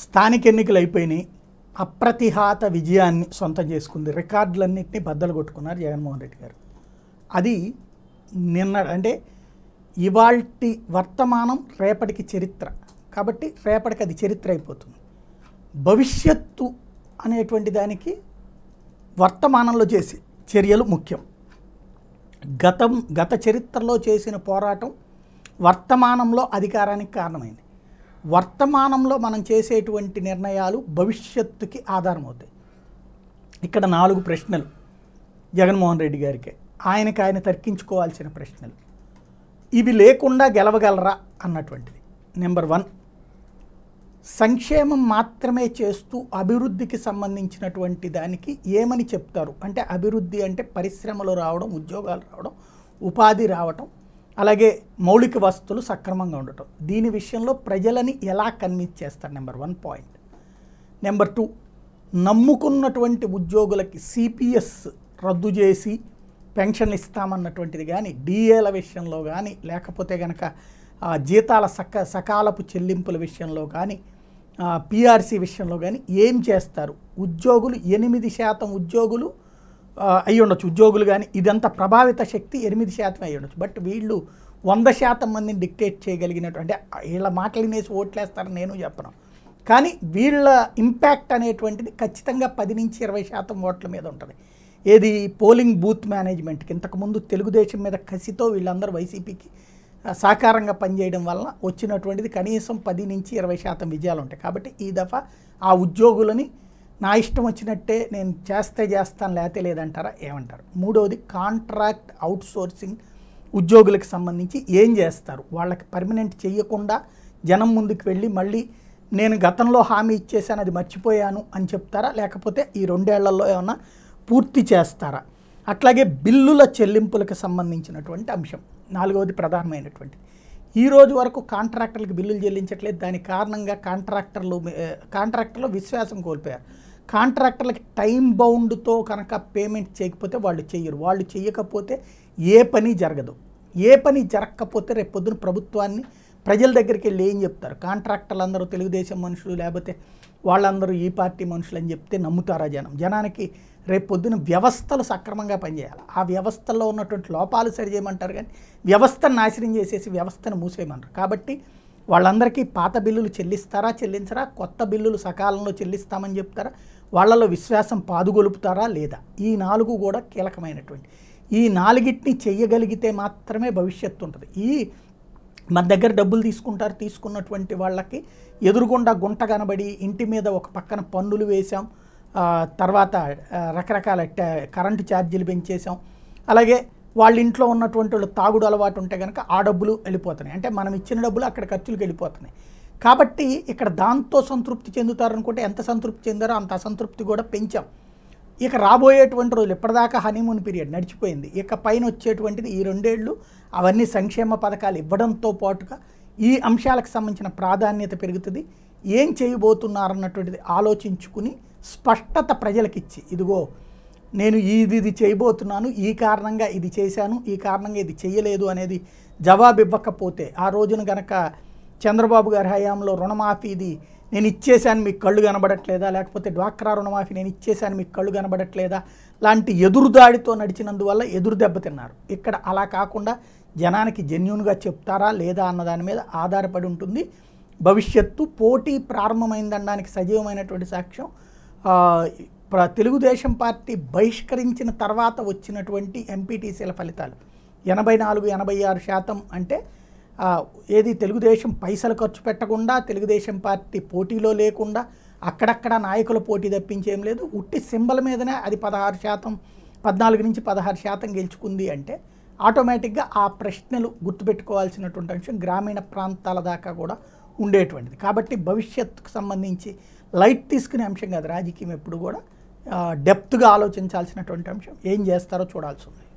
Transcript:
స్థానిక ఎన్నికలు అయిపోయినాయి అప్రతిహాత విజయాన్ని సొంతం చేసుకుంది రికార్డులన్నింటినీ బద్దలు కొట్టుకున్నారు జగన్మోహన్ రెడ్డి గారు అది నిన్న అంటే ఇవాల్టి వర్తమానం రేపటికి చరిత్ర కాబట్టి రేపటికి అది చరిత్ర అయిపోతుంది భవిష్యత్తు అనేటువంటి దానికి వర్తమానంలో చేసే చర్యలు ముఖ్యం గతం గత చరిత్రలో చేసిన పోరాటం వర్తమానంలో అధికారానికి కారణమైంది వర్తమానంలో మనం చేసేటువంటి నిర్ణయాలు భవిష్యత్తుకి ఆధారం అవుతాయి ఇక్కడ నాలుగు ప్రశ్నలు జగన్మోహన్ రెడ్డి గారికి ఆయనకి ఆయన తర్కించుకోవాల్సిన ప్రశ్నలు ఇవి లేకుండా గెలవగలరా అన్నటువంటిది నెంబర్ వన్ సంక్షేమం మాత్రమే చేస్తూ అభివృద్ధికి సంబంధించినటువంటి దానికి ఏమని చెప్తారు అంటే అభివృద్ధి అంటే పరిశ్రమలు రావడం ఉద్యోగాలు రావడం ఉపాధి రావడం అలాగే మౌలిక వసతులు సక్రమంగా ఉండటం దీని విషయంలో ప్రజలని ఎలా కన్విన్స్ చేస్తారు number one point number two నమ్ముకున్నటువంటి ఉద్యోగులకి సిపిఎస్ రద్దు చేసి పెన్షన్లు ఇస్తామన్నటువంటిది కానీ డిఏల విషయంలో కానీ లేకపోతే కనుక జీతాల సక సకాలపు చెల్లింపుల విషయంలో కానీ పిఆర్సీ విషయంలో కానీ ఏం చేస్తారు ఉద్యోగులు ఎనిమిది శాతం ఉద్యోగులు అయి ఉండొచ్చు ఉద్యోగులు కానీ ఇదంతా ప్రభావిత శక్తి ఎనిమిది శాతం అయి ఉండొచ్చు బట్ వీళ్ళు వంద శాతం మందిని డిక్టేట్ చేయగలిగినటువంటి వీళ్ళ మాటలు వినేసి ఓట్లేస్తారని నేను చెప్పను కానీ వీళ్ళ ఇంపాక్ట్ అనేటువంటిది ఖచ్చితంగా పది నుంచి ఇరవై శాతం ఓట్ల మీద ఉంటుంది ఏది పోలింగ్ బూత్ మేనేజ్మెంట్కి ఇంతకుముందు తెలుగుదేశం మీద కసితో వీళ్ళందరూ వైసీపీకి సాకారంగా పనిచేయడం వల్ల వచ్చినటువంటిది కనీసం పది నుంచి ఇరవై శాతం విజయాలు ఉంటాయి కాబట్టి ఈ దఫా ఆ ఉద్యోగులని నా ఇష్టం వచ్చినట్టే నేను చేస్తే చేస్తాను లేతే లేదంటారా ఏమంటారు మూడవది కాంట్రాక్ట్ అవుట్సోర్సింగ్ ఉద్యోగులకు సంబంధించి ఏం చేస్తారు వాళ్ళకి పర్మనెంట్ చేయకుండా జనం ముందుకు వెళ్ళి మళ్ళీ నేను గతంలో హామీ ఇచ్చేసాను అది మర్చిపోయాను అని చెప్తారా లేకపోతే ఈ రెండేళ్లలో ఏమైనా పూర్తి చేస్తారా అట్లాగే బిల్లుల చెల్లింపులకు సంబంధించినటువంటి అంశం నాలుగవది ప్రధానమైనటువంటి ఈ రోజు వరకు కాంట్రాక్టర్లకు బిల్లులు చెల్లించట్లేదు దాని కారణంగా కాంట్రాక్టర్లు కాంట్రాక్టర్లు విశ్వాసం కోల్పోయారు కాంట్రాక్టర్లకి టైం బౌండ్తో కనుక పేమెంట్ చేయకపోతే వాళ్ళు చేయరు వాళ్ళు చేయకపోతే ఏ పని జరగదు ఏ పని జరగకపోతే రేపు పొద్దున ప్రభుత్వాన్ని ప్రజల దగ్గరికి వెళ్ళి ఏం చెప్తారు కాంట్రాక్టర్లు అందరూ తెలుగుదేశం మనుషులు లేకపోతే వాళ్ళందరూ ఈ పార్టీ మనుషులు అని చెప్తే నమ్ముతారా జనం జనానికి రేపు పొద్దున వ్యవస్థలు సక్రమంగా పనిచేయాలి ఆ వ్యవస్థల్లో ఉన్నటువంటి లోపాలు సరిచేయమంటారు కానీ వ్యవస్థను నాశనం చేసేసి వ్యవస్థను మూసేయమంటారు కాబట్టి వాళ్ళందరికీ పాత బిల్లులు చెల్లిస్తారా చెల్లించరా కొత్త బిల్లులు సకాలంలో చెల్లిస్తామని చెప్తారా వాళ్ళలో విశ్వాసం పాదుగొలుపుతారా లేదా ఈ నాలుగు కూడా కీలకమైనటువంటి ఈ నాలుగిటిని చేయగలిగితే మాత్రమే భవిష్యత్తు ఉంటుంది ఈ మన దగ్గర డబ్బులు తీసుకుంటారు తీసుకున్నటువంటి వాళ్ళకి ఎదురుగుండా గుంట కనబడి ఇంటి మీద ఒక పక్కన పన్నులు వేసాం తర్వాత రకరకాల కరెంటు ఛార్జీలు పెంచేసాం అలాగే వాళ్ళ ఇంట్లో ఉన్నటువంటి వాళ్ళు తాగుడు అలవాటు ఉంటే కనుక ఆ డబ్బులు వెళ్ళిపోతున్నాయి అంటే మనం ఇచ్చిన డబ్బులు అక్కడ ఖర్చులకు వెళ్ళిపోతున్నాయి కాబట్టి ఇక్కడ దాంతో సంతృప్తి చెందుతారనుకుంటే ఎంత సంతృప్తి చెందారో అంత అసంతృప్తి కూడా పెంచాం ఇక రాబోయేటువంటి రోజులు ఇప్పటిదాకా హనీమూన్ పీరియడ్ నడిచిపోయింది ఇక పైన వచ్చేటువంటిది ఈ రెండేళ్ళు అవన్నీ సంక్షేమ పథకాలు ఇవ్వడంతో పాటుగా ఈ అంశాలకు సంబంధించిన ప్రాధాన్యత పెరుగుతుంది ఏం చేయబోతున్నారన్నటువంటిది ఆలోచించుకుని స్పష్టత ప్రజలకిచ్చి ఇదిగో నేను ఇది ఇది చేయబోతున్నాను ఈ కారణంగా ఇది చేశాను ఈ కారణంగా ఇది చేయలేదు అనేది జవాబు ఇవ్వకపోతే ఆ రోజున గనక చంద్రబాబు గారి హయాంలో రుణమాఫీది నేను ఇచ్చేశాను మీకు కళ్ళు కనబడట్లేదా లేకపోతే డ్వాక్రా రుణమాఫీ నేను ఇచ్చేశాను మీకు కళ్ళు కనబడట్లేదా లాంటి ఎదురుదాడితో నడిచినందువల్ల ఎదురు దెబ్బతిన్నారు ఇక్కడ అలా కాకుండా జనానికి జెన్యున్గా చెప్తారా లేదా అన్న దాని మీద ఆధారపడి ఉంటుంది భవిష్యత్తు పోటీ ప్రారంభమైందనడానికి సజీవమైనటువంటి సాక్ష్యం తెలుగుదేశం పార్టీ బహిష్కరించిన తర్వాత వచ్చినటువంటి ఎంపీటీసీల ఫలితాలు ఎనభై నాలుగు ఎనభై ఆరు శాతం అంటే ఏది తెలుగుదేశం పైసలు ఖర్చు పెట్టకుండా తెలుగుదేశం పార్టీ పోటీలో లేకుండా అక్కడక్కడ నాయకుల పోటీ తప్పించేం లేదు ఉట్టి సింబల్ మీదనే అది పదహారు శాతం పద్నాలుగు నుంచి పదహారు శాతం గెలుచుకుంది అంటే ఆటోమేటిక్గా ఆ ప్రశ్నలు గుర్తుపెట్టుకోవాల్సినటువంటి అంశం గ్రామీణ ప్రాంతాల దాకా కూడా ఉండేటువంటిది కాబట్టి భవిష్యత్తుకు సంబంధించి లైట్ తీసుకునే అంశం కాదు రాజకీయం ఎప్పుడు కూడా డెప్త్గా ఆలోచించాల్సినటువంటి అంశం ఏం చేస్తారో చూడాల్సి ఉంది